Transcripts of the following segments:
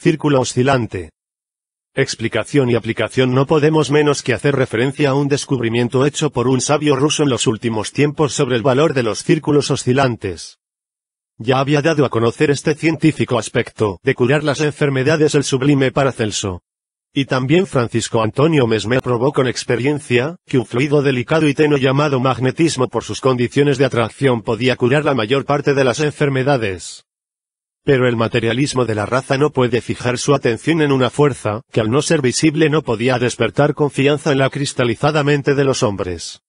Círculo oscilante. Explicación y aplicación No podemos menos que hacer referencia a un descubrimiento hecho por un sabio ruso en los últimos tiempos sobre el valor de los círculos oscilantes. Ya había dado a conocer este científico aspecto de curar las enfermedades el sublime Paracelso. Y también Francisco Antonio Mesmer probó con experiencia, que un fluido delicado y tenue llamado magnetismo por sus condiciones de atracción podía curar la mayor parte de las enfermedades. Pero el materialismo de la raza no puede fijar su atención en una fuerza, que al no ser visible no podía despertar confianza en la cristalizada mente de los hombres.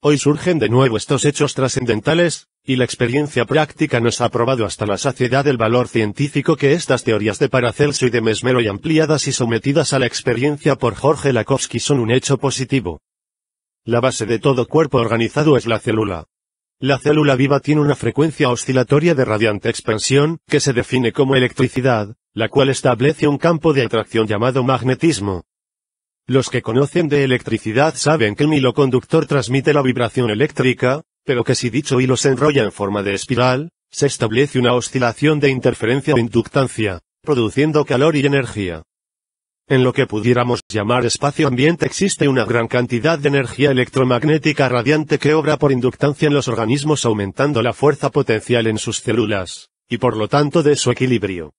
Hoy surgen de nuevo estos hechos trascendentales, y la experiencia práctica nos ha probado hasta la saciedad el valor científico que estas teorías de Paracelso y de Mesmero y ampliadas y sometidas a la experiencia por Jorge Lakowski son un hecho positivo. La base de todo cuerpo organizado es la célula, la célula viva tiene una frecuencia oscilatoria de radiante expansión, que se define como electricidad, la cual establece un campo de atracción llamado magnetismo. Los que conocen de electricidad saben que el hilo conductor transmite la vibración eléctrica, pero que si dicho hilo se enrolla en forma de espiral, se establece una oscilación de interferencia o inductancia, produciendo calor y energía. En lo que pudiéramos llamar espacio ambiente existe una gran cantidad de energía electromagnética radiante que obra por inductancia en los organismos aumentando la fuerza potencial en sus células, y por lo tanto de su equilibrio.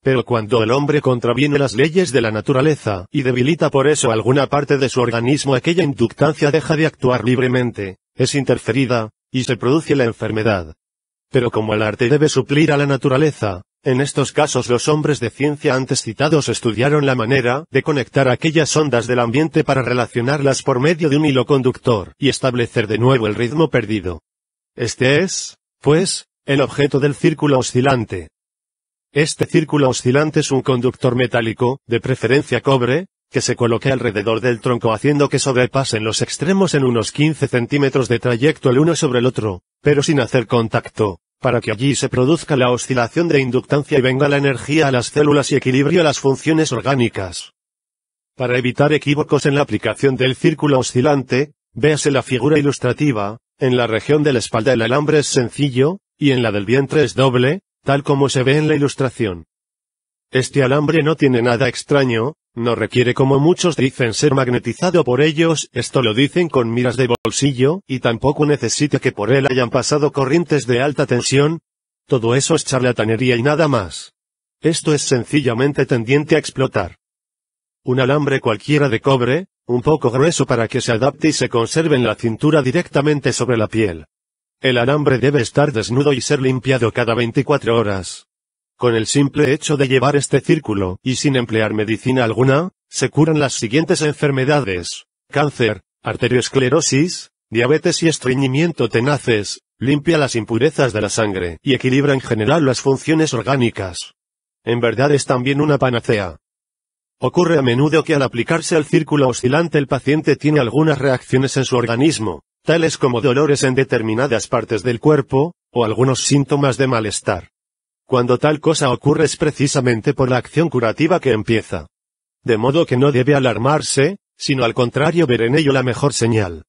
Pero cuando el hombre contraviene las leyes de la naturaleza, y debilita por eso alguna parte de su organismo, aquella inductancia deja de actuar libremente, es interferida, y se produce la enfermedad. Pero como el arte debe suplir a la naturaleza, en estos casos los hombres de ciencia antes citados estudiaron la manera de conectar aquellas ondas del ambiente para relacionarlas por medio de un hilo conductor y establecer de nuevo el ritmo perdido. Este es, pues, el objeto del círculo oscilante. Este círculo oscilante es un conductor metálico, de preferencia cobre, que se coloque alrededor del tronco haciendo que sobrepasen los extremos en unos 15 centímetros de trayecto el uno sobre el otro, pero sin hacer contacto, para que allí se produzca la oscilación de inductancia y venga la energía a las células y equilibrio a las funciones orgánicas. Para evitar equívocos en la aplicación del círculo oscilante, véase la figura ilustrativa, en la región de la espalda el alambre es sencillo, y en la del vientre es doble, tal como se ve en la ilustración. Este alambre no tiene nada extraño, no requiere como muchos dicen ser magnetizado por ellos, esto lo dicen con miras de bolsillo, y tampoco necesita que por él hayan pasado corrientes de alta tensión. Todo eso es charlatanería y nada más. Esto es sencillamente tendiente a explotar. Un alambre cualquiera de cobre, un poco grueso para que se adapte y se conserve en la cintura directamente sobre la piel. El alambre debe estar desnudo y ser limpiado cada 24 horas. Con el simple hecho de llevar este círculo, y sin emplear medicina alguna, se curan las siguientes enfermedades. Cáncer, arteriosclerosis, diabetes y estreñimiento tenaces, limpia las impurezas de la sangre, y equilibra en general las funciones orgánicas. En verdad es también una panacea. Ocurre a menudo que al aplicarse al círculo oscilante el paciente tiene algunas reacciones en su organismo, tales como dolores en determinadas partes del cuerpo, o algunos síntomas de malestar. Cuando tal cosa ocurre es precisamente por la acción curativa que empieza. De modo que no debe alarmarse, sino al contrario ver en ello la mejor señal.